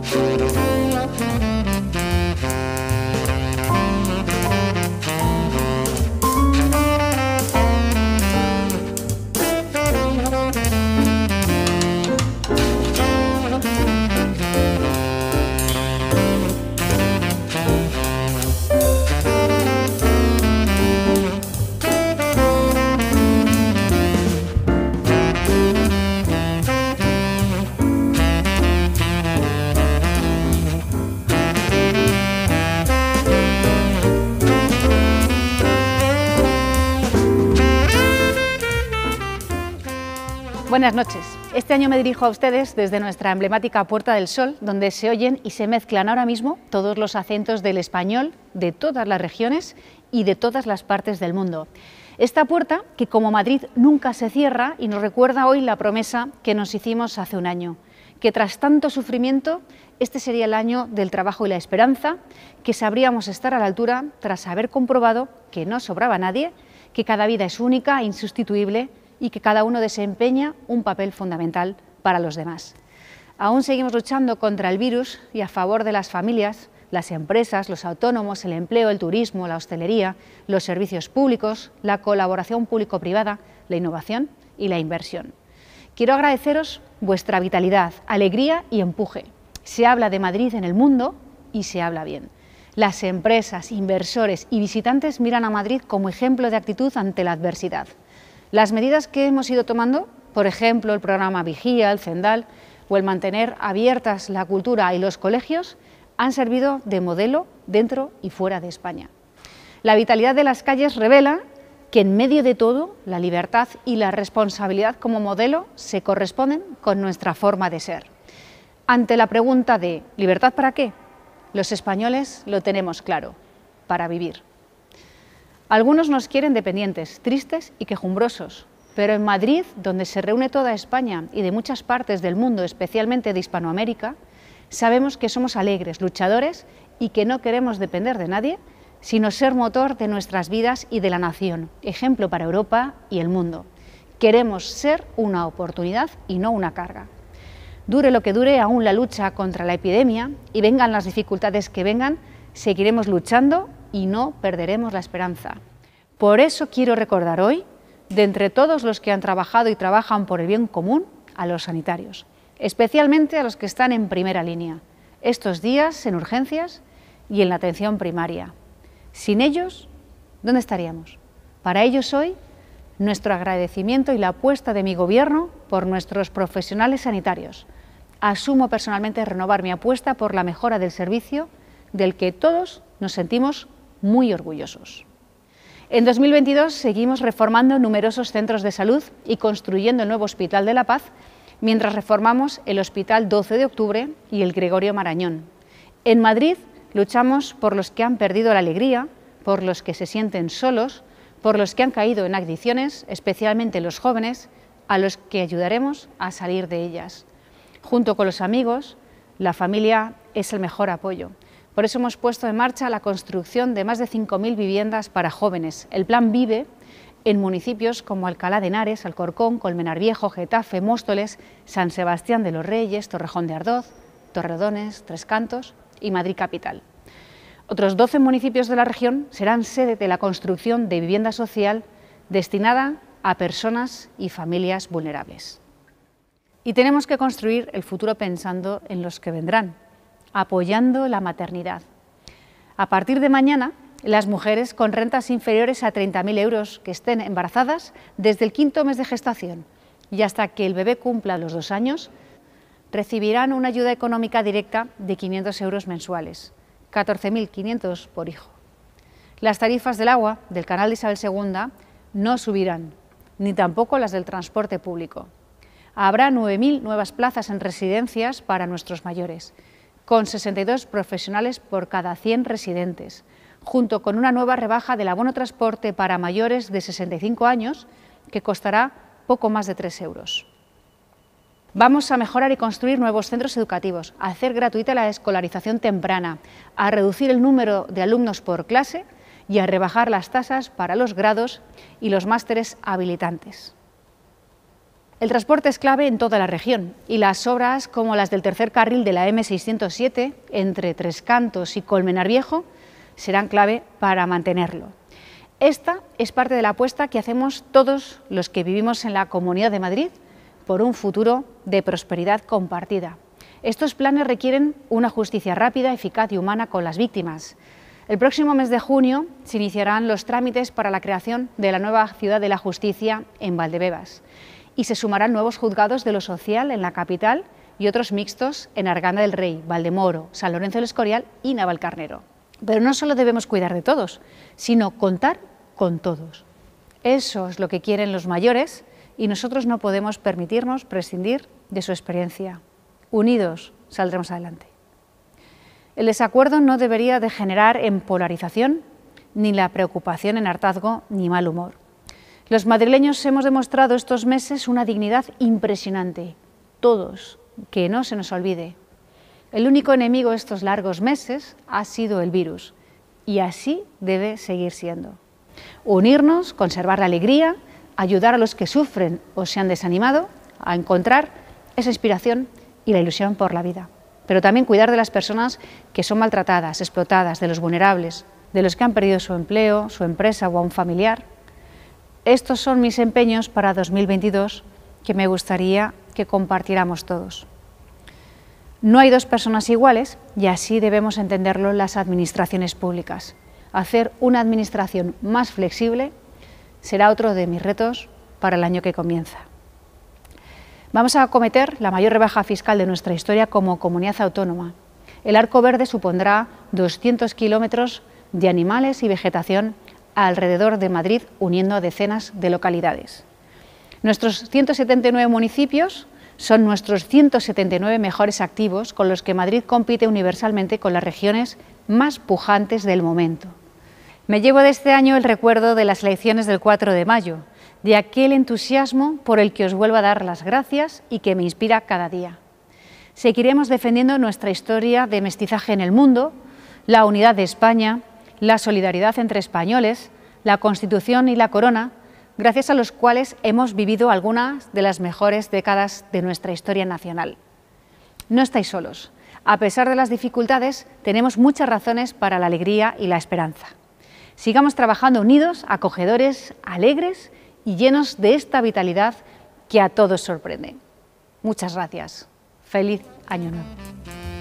Thank you. Buenas noches. Este año me dirijo a ustedes desde nuestra emblemática Puerta del Sol, donde se oyen y se mezclan ahora mismo todos los acentos del español de todas las regiones y de todas las partes del mundo. Esta puerta que como Madrid nunca se cierra y nos recuerda hoy la promesa que nos hicimos hace un año, que tras tanto sufrimiento este sería el año del trabajo y la esperanza, que sabríamos estar a la altura tras haber comprobado que no sobraba nadie, que cada vida es única e insustituible y que cada uno desempeña un papel fundamental para los demás. Aún seguimos luchando contra el virus y a favor de las familias, las empresas, los autónomos, el empleo, el turismo, la hostelería, los servicios públicos, la colaboración público-privada, la innovación y la inversión. Quiero agradeceros vuestra vitalidad, alegría y empuje. Se habla de Madrid en el mundo y se habla bien. Las empresas, inversores y visitantes miran a Madrid como ejemplo de actitud ante la adversidad. Las medidas que hemos ido tomando, por ejemplo, el programa Vigía, el Cendal o el mantener abiertas la cultura y los colegios, han servido de modelo dentro y fuera de España. La vitalidad de las calles revela que en medio de todo la libertad y la responsabilidad como modelo se corresponden con nuestra forma de ser. Ante la pregunta de ¿libertad para qué? Los españoles lo tenemos claro, para vivir. Algunos nos quieren dependientes, tristes y quejumbrosos, pero en Madrid, donde se reúne toda España y de muchas partes del mundo, especialmente de Hispanoamérica, sabemos que somos alegres, luchadores y que no queremos depender de nadie, sino ser motor de nuestras vidas y de la nación, ejemplo para Europa y el mundo. Queremos ser una oportunidad y no una carga. Dure lo que dure aún la lucha contra la epidemia y vengan las dificultades que vengan, seguiremos luchando y no perderemos la esperanza. Por eso quiero recordar hoy, de entre todos los que han trabajado y trabajan por el bien común, a los sanitarios, especialmente a los que están en primera línea, estos días en urgencias y en la atención primaria. Sin ellos, ¿dónde estaríamos? Para ellos hoy, nuestro agradecimiento y la apuesta de mi Gobierno por nuestros profesionales sanitarios. Asumo personalmente renovar mi apuesta por la mejora del servicio del que todos nos sentimos muy orgullosos. En 2022 seguimos reformando numerosos centros de salud y construyendo el nuevo Hospital de la Paz, mientras reformamos el Hospital 12 de Octubre y el Gregorio Marañón. En Madrid luchamos por los que han perdido la alegría, por los que se sienten solos, por los que han caído en adicciones, especialmente los jóvenes, a los que ayudaremos a salir de ellas. Junto con los amigos, la familia es el mejor apoyo. Por eso hemos puesto en marcha la construcción de más de 5.000 viviendas para jóvenes. El plan Vive en municipios como Alcalá de Henares, Alcorcón, Colmenar Viejo, Getafe, Móstoles, San Sebastián de los Reyes, Torrejón de Ardoz, Torredones, Tres Cantos y Madrid Capital. Otros 12 municipios de la región serán sede de la construcción de vivienda social destinada a personas y familias vulnerables. Y tenemos que construir el futuro pensando en los que vendrán, apoyando la maternidad. A partir de mañana, las mujeres con rentas inferiores a 30.000 euros que estén embarazadas desde el quinto mes de gestación y hasta que el bebé cumpla los dos años, recibirán una ayuda económica directa de 500 euros mensuales, 14.500 por hijo. Las tarifas del agua del canal de Isabel II no subirán, ni tampoco las del transporte público. Habrá 9.000 nuevas plazas en residencias para nuestros mayores con 62 profesionales por cada 100 residentes, junto con una nueva rebaja del abono transporte para mayores de 65 años, que costará poco más de tres euros. Vamos a mejorar y construir nuevos centros educativos, a hacer gratuita la escolarización temprana, a reducir el número de alumnos por clase y a rebajar las tasas para los grados y los másteres habilitantes. El transporte es clave en toda la región y las obras como las del tercer carril de la M607 entre Tres Cantos y Colmenar Viejo serán clave para mantenerlo. Esta es parte de la apuesta que hacemos todos los que vivimos en la Comunidad de Madrid por un futuro de prosperidad compartida. Estos planes requieren una justicia rápida, eficaz y humana con las víctimas. El próximo mes de junio se iniciarán los trámites para la creación de la nueva Ciudad de la Justicia en Valdebebas y se sumarán nuevos juzgados de lo social en la capital y otros mixtos en Argana del Rey, Valdemoro, San Lorenzo del Escorial y Navalcarnero. Pero no solo debemos cuidar de todos, sino contar con todos. Eso es lo que quieren los mayores y nosotros no podemos permitirnos prescindir de su experiencia. Unidos saldremos adelante. El desacuerdo no debería degenerar en polarización, ni la preocupación en hartazgo ni mal humor. Los madrileños hemos demostrado estos meses una dignidad impresionante. Todos, que no se nos olvide. El único enemigo estos largos meses ha sido el virus y así debe seguir siendo. Unirnos, conservar la alegría, ayudar a los que sufren o se han desanimado a encontrar esa inspiración y la ilusión por la vida. Pero también cuidar de las personas que son maltratadas, explotadas, de los vulnerables, de los que han perdido su empleo, su empresa o a un familiar estos son mis empeños para 2022 que me gustaría que compartiéramos todos. No hay dos personas iguales y así debemos entenderlo las administraciones públicas. Hacer una administración más flexible será otro de mis retos para el año que comienza. Vamos a acometer la mayor rebaja fiscal de nuestra historia como comunidad autónoma. El arco verde supondrá 200 kilómetros de animales y vegetación alrededor de Madrid, uniendo a decenas de localidades. Nuestros 179 municipios son nuestros 179 mejores activos con los que Madrid compite universalmente con las regiones más pujantes del momento. Me llevo de este año el recuerdo de las elecciones del 4 de mayo, de aquel entusiasmo por el que os vuelvo a dar las gracias y que me inspira cada día. Seguiremos defendiendo nuestra historia de mestizaje en el mundo, la unidad de España, la solidaridad entre españoles, la Constitución y la Corona, gracias a los cuales hemos vivido algunas de las mejores décadas de nuestra historia nacional. No estáis solos. A pesar de las dificultades, tenemos muchas razones para la alegría y la esperanza. Sigamos trabajando unidos, acogedores, alegres y llenos de esta vitalidad que a todos sorprende. Muchas gracias. Feliz Año Nuevo.